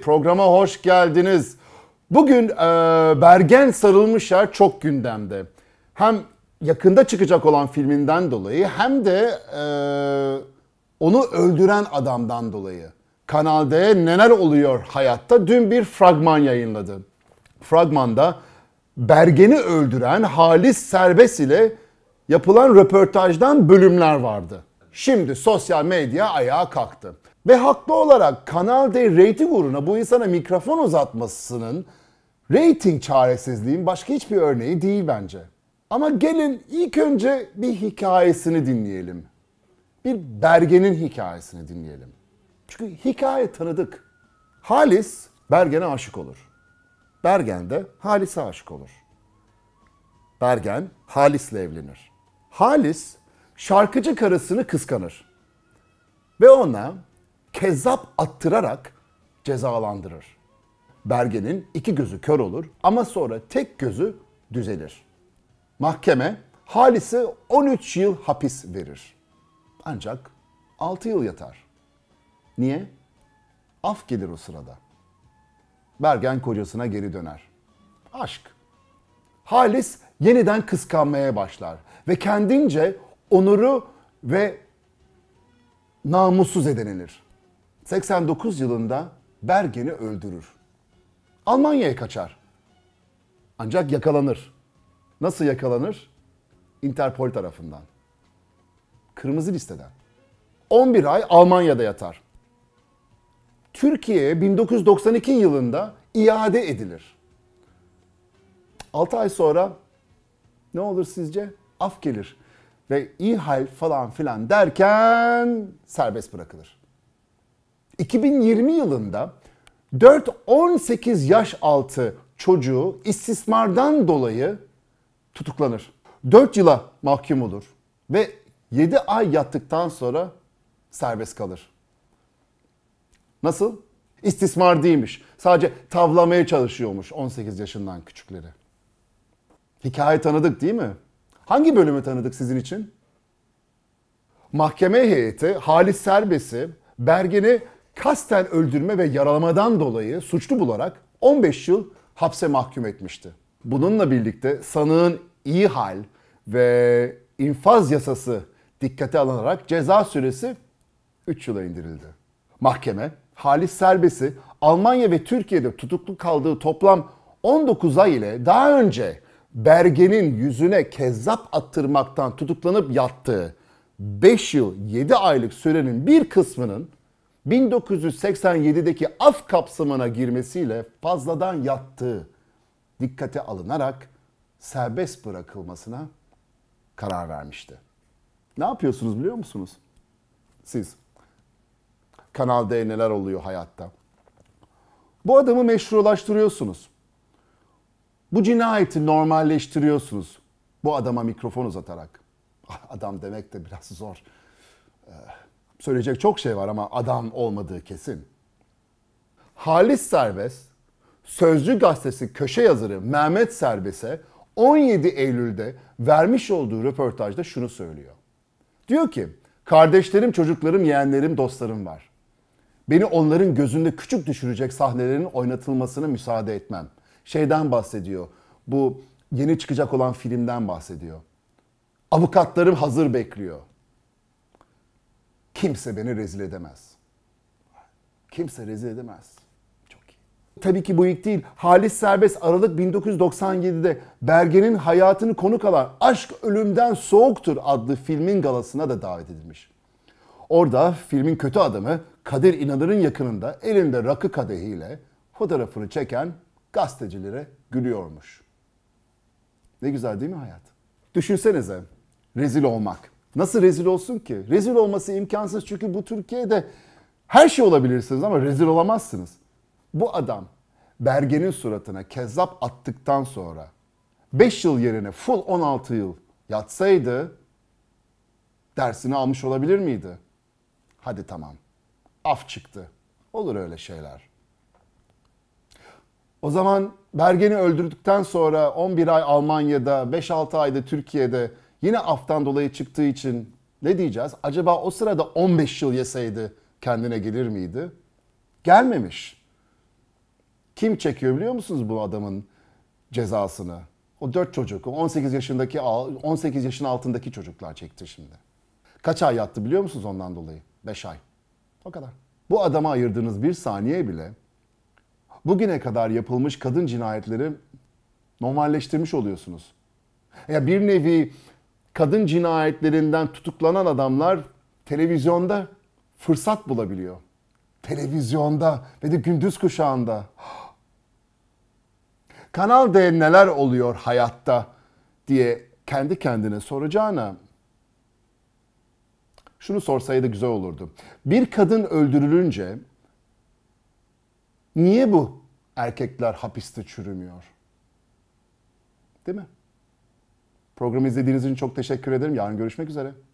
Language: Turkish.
Programa hoş geldiniz. Bugün e, Bergen Sarılmış Yer çok gündemde. Hem yakında çıkacak olan filminden dolayı hem de e, onu öldüren adamdan dolayı. kanalda neler oluyor hayatta dün bir fragman yayınladı. Fragmanda Bergen'i öldüren Halis Serbest ile yapılan röportajdan bölümler vardı. Şimdi sosyal medya ayağa kalktı. Ve haklı olarak Kanal D reyting uğruna bu insana mikrofon uzatmasının reyting çaresizliğin başka hiçbir örneği değil bence. Ama gelin ilk önce bir hikayesini dinleyelim. Bir Bergen'in hikayesini dinleyelim. Çünkü hikaye tanıdık. Halis Bergen'e aşık olur. Bergen de Halis'e aşık olur. Bergen Halis'le evlenir. Halis şarkıcı karısını kıskanır. Ve ona Kezap attırarak cezalandırır. Berge'nin iki gözü kör olur ama sonra tek gözü düzelir. Mahkeme Halis'e 13 yıl hapis verir. Ancak 6 yıl yatar. Niye? Af gelir o sırada. Bergen kocasına geri döner. Aşk. Halis yeniden kıskanmaya başlar ve kendince onuru ve namussuz edenilir. 89 yılında Bergen'i öldürür. Almanya'ya kaçar. Ancak yakalanır. Nasıl yakalanır? Interpol tarafından. Kırmızı listeden. 11 ay Almanya'da yatar. Türkiye'ye 1992 yılında iade edilir. 6 ay sonra ne olur sizce? Af gelir ve İHAL falan filan derken serbest bırakılır. 2020 yılında 4-18 yaş altı çocuğu istismardan dolayı tutuklanır. 4 yıla mahkum olur ve 7 ay yattıktan sonra serbest kalır. Nasıl? İstismar değilmiş. Sadece tavlamaya çalışıyormuş 18 yaşından küçükleri. Hikaye tanıdık değil mi? Hangi bölümü tanıdık sizin için? Mahkeme heyeti Halis Serbes'i Bergen'i kasten öldürme ve yaralamadan dolayı suçlu bularak 15 yıl hapse mahkum etmişti. Bununla birlikte sanığın iyi hal ve infaz yasası dikkate alınarak ceza süresi 3 yıla indirildi. Mahkeme, Halis Serbes'i Almanya ve Türkiye'de tutuklu kaldığı toplam 19 ay ile daha önce Bergen'in yüzüne kezzap attırmaktan tutuklanıp yattığı 5 yıl 7 aylık sürenin bir kısmının 1987'deki af kapsamına girmesiyle fazladan yattığı dikkate alınarak serbest bırakılmasına karar vermişti. Ne yapıyorsunuz biliyor musunuz? Siz. Kanal D neler oluyor hayatta? Bu adamı meşrulaştırıyorsunuz. Bu cinayeti normalleştiriyorsunuz. Bu adama mikrofon uzatarak. Adam demek de biraz zor. Ee, söyleyecek çok şey var ama adam olmadığı kesin. Halis Serbest, Sözcü Gazetesi köşe yazarı Mehmet Serbest'e 17 Eylül'de vermiş olduğu röportajda şunu söylüyor. Diyor ki, kardeşlerim, çocuklarım, yeğenlerim, dostlarım var. Beni onların gözünde küçük düşürecek sahnelerin oynatılmasına müsaade etmem. Şeyden bahsediyor, bu yeni çıkacak olan filmden bahsediyor. Avukatlarım hazır bekliyor. Kimse beni rezil edemez. Kimse rezil edemez. Çok iyi. Tabii ki bu ilk değil. Halis Serbest Aralık 1997'de Bergen'in hayatını konuk alan Aşk Ölümden Soğuktur adlı filmin galasına da davet edilmiş. Orada filmin kötü adamı Kadir İnanır'ın yakınında elinde rakı kadehiyle fotoğrafını çeken gazetecilere gülüyormuş. Ne güzel değil mi hayat? Düşünsenize rezil olmak. Nasıl rezil olsun ki? Rezil olması imkansız çünkü bu Türkiye'de her şey olabilirsiniz ama rezil olamazsınız. Bu adam Berge'nin suratına kezzap attıktan sonra 5 yıl yerine full 16 yıl yatsaydı dersini almış olabilir miydi? Hadi tamam. Af çıktı. Olur öyle şeyler. O zaman Bergen'i öldürdükten sonra 11 ay Almanya'da, 5-6 ayda Türkiye'de Yine aftan dolayı çıktığı için ne diyeceğiz? Acaba o sırada 15 yıl yeseydi kendine gelir miydi? Gelmemiş. Kim çekiyor biliyor musunuz bu adamın cezasını? O 4 çocuk, 18 yaşındaki 18 yaşın altındaki çocuklar çekti şimdi. Kaç ay yattı biliyor musunuz ondan dolayı? 5 ay. O kadar. Bu adama ayırdığınız bir saniye bile bugüne kadar yapılmış kadın cinayetleri normalleştirmiş oluyorsunuz. Ya bir nevi kadın cinayetlerinden tutuklanan adamlar televizyonda fırsat bulabiliyor. Televizyonda ve de gündüz kuşağında. Kanal D neler oluyor hayatta diye kendi kendine soracağına şunu sorsaydı güzel olurdu. Bir kadın öldürülünce niye bu erkekler hapiste çürümüyor? Değil mi? Programı izlediğiniz için çok teşekkür ederim. Yarın görüşmek üzere.